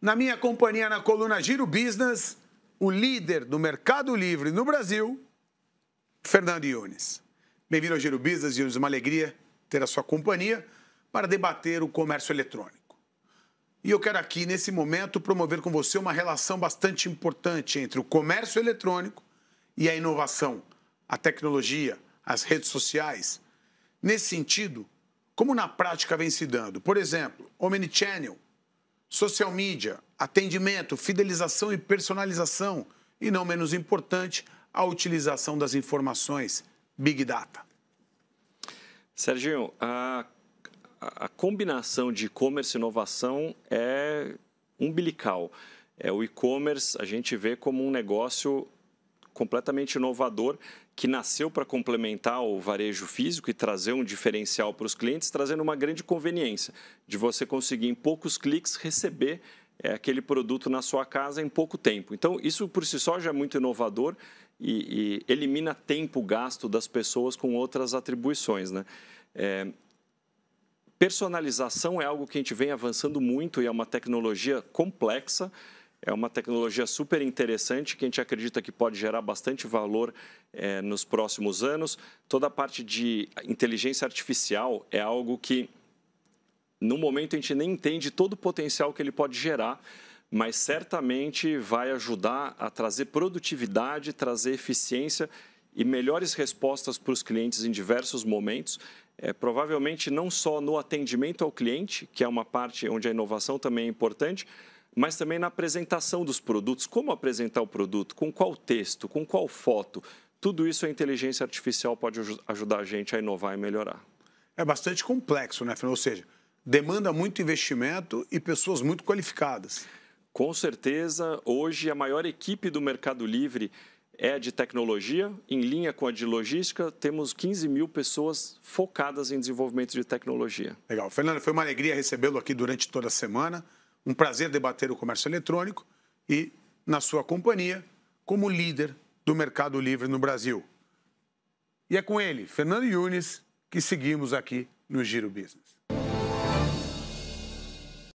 Na minha companhia na coluna Giro Business, o líder do Mercado Livre no Brasil, Fernando Yunes. Bem-vindo ao Giro Business, Yunes. Uma alegria ter a sua companhia para debater o comércio eletrônico. E eu quero aqui, nesse momento, promover com você uma relação bastante importante entre o comércio eletrônico e a inovação, a tecnologia, as redes sociais. Nesse sentido, como na prática vem se dando? Por exemplo, Omnichannel, social media, atendimento, fidelização e personalização, e não menos importante, a utilização das informações, Big Data. Serginho, a, a combinação de e-commerce e inovação é umbilical. É, o e-commerce a gente vê como um negócio completamente inovador que nasceu para complementar o varejo físico e trazer um diferencial para os clientes, trazendo uma grande conveniência de você conseguir em poucos cliques receber é, aquele produto na sua casa em pouco tempo. Então, isso por si só já é muito inovador e, e elimina tempo gasto das pessoas com outras atribuições. Né? É, personalização é algo que a gente vem avançando muito e é uma tecnologia complexa. É uma tecnologia super interessante que a gente acredita que pode gerar bastante valor é, nos próximos anos. Toda a parte de inteligência artificial é algo que, no momento, a gente nem entende todo o potencial que ele pode gerar, mas certamente vai ajudar a trazer produtividade, trazer eficiência e melhores respostas para os clientes em diversos momentos. É, provavelmente não só no atendimento ao cliente, que é uma parte onde a inovação também é importante, mas também na apresentação dos produtos. Como apresentar o produto? Com qual texto? Com qual foto? Tudo isso a inteligência artificial pode ajudar a gente a inovar e melhorar. É bastante complexo, né, Fernando? Ou seja, demanda muito investimento e pessoas muito qualificadas. Com certeza, hoje a maior equipe do Mercado Livre é de tecnologia, em linha com a de logística, temos 15 mil pessoas focadas em desenvolvimento de tecnologia. Legal. Fernando, foi uma alegria recebê-lo aqui durante toda a semana. Um prazer debater o comércio eletrônico e na sua companhia como líder do Mercado Livre no Brasil. E é com ele, Fernando Yunes, que seguimos aqui no Giro Business.